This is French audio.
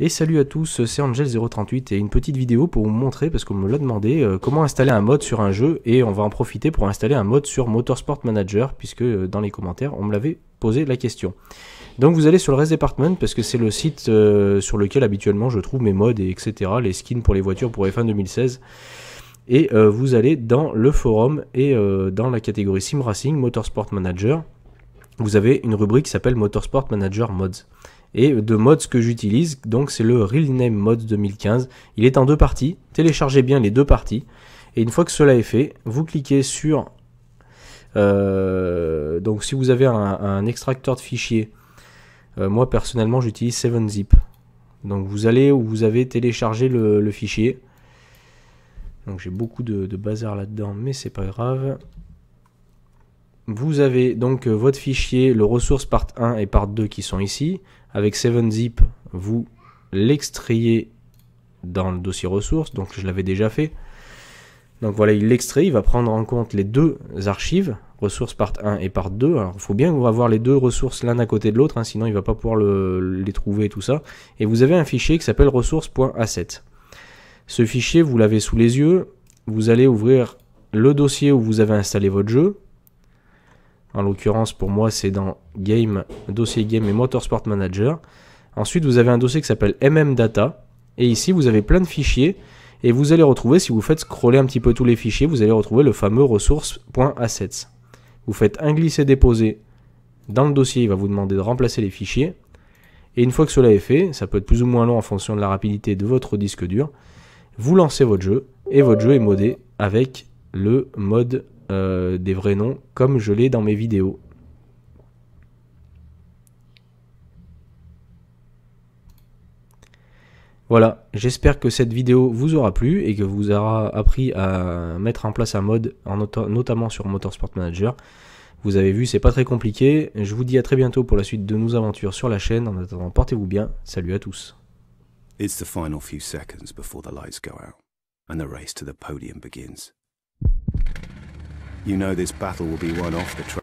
Et salut à tous, c'est Angel038 et une petite vidéo pour vous montrer, parce qu'on me l'a demandé, euh, comment installer un mod sur un jeu et on va en profiter pour installer un mod sur Motorsport Manager, puisque euh, dans les commentaires on me l'avait posé la question. Donc vous allez sur le REST Department parce que c'est le site euh, sur lequel habituellement je trouve mes mods et etc. Les skins pour les voitures pour F1 2016. Et vous allez dans le forum et dans la catégorie Sim Racing Motorsport Manager. Vous avez une rubrique qui s'appelle Motorsport Manager Mods et de mods que j'utilise. Donc c'est le Real Name Mods 2015. Il est en deux parties. Téléchargez bien les deux parties. Et une fois que cela est fait, vous cliquez sur... Euh, donc si vous avez un, extracteur de fichiers, euh, moi personnellement j'utilise 7zip. Donc vous allez où vous avez téléchargé le, fichier. Donc j'ai beaucoup de, de bazar là-dedans, mais c'est pas grave. Vous avez donc euh, votre fichier, le ressource part 1 et part 2 qui sont ici. Avec 7zip, vous l'extrayez dans le dossier ressources, donc je l'avais déjà fait. Donc voilà, il l'extrait, il va prendre en compte les deux archives, ressources part 1 et part 2. Alors il faut bien avoir les deux ressources l'un à côté de l'autre, hein, sinon il ne va pas pouvoir les trouver et tout ça. Et vous avez un fichier qui s'appelle ressources.asset. Ce fichier, vous l'avez sous les yeux, vous allez ouvrir le dossier où vous avez installé votre jeu, en l'occurrence, pour moi, c'est dans Game, dossier Game et Motorsport Manager. Ensuite, vous avez un dossier qui s'appelle MM Data. Et ici, vous avez plein de fichiers. Et vous allez retrouver, si vous faites scroller un petit peu tous les fichiers, vous allez retrouver le fameux Assets. Vous faites un glisser-déposer dans le dossier, il va vous demander de remplacer les fichiers. Et une fois que cela est fait, ça peut être plus ou moins long en fonction de la rapidité de votre disque dur, vous lancez votre jeu et votre jeu est modé avec le mode euh, des vrais noms comme je l'ai dans mes vidéos. Voilà, j'espère que cette vidéo vous aura plu et que vous aura appris à mettre en place un mode, notamment sur Motorsport Manager. Vous avez vu, c'est pas très compliqué. Je vous dis à très bientôt pour la suite de nos aventures sur la chaîne. En attendant, portez-vous bien. Salut à tous. You know this battle will be won off the track.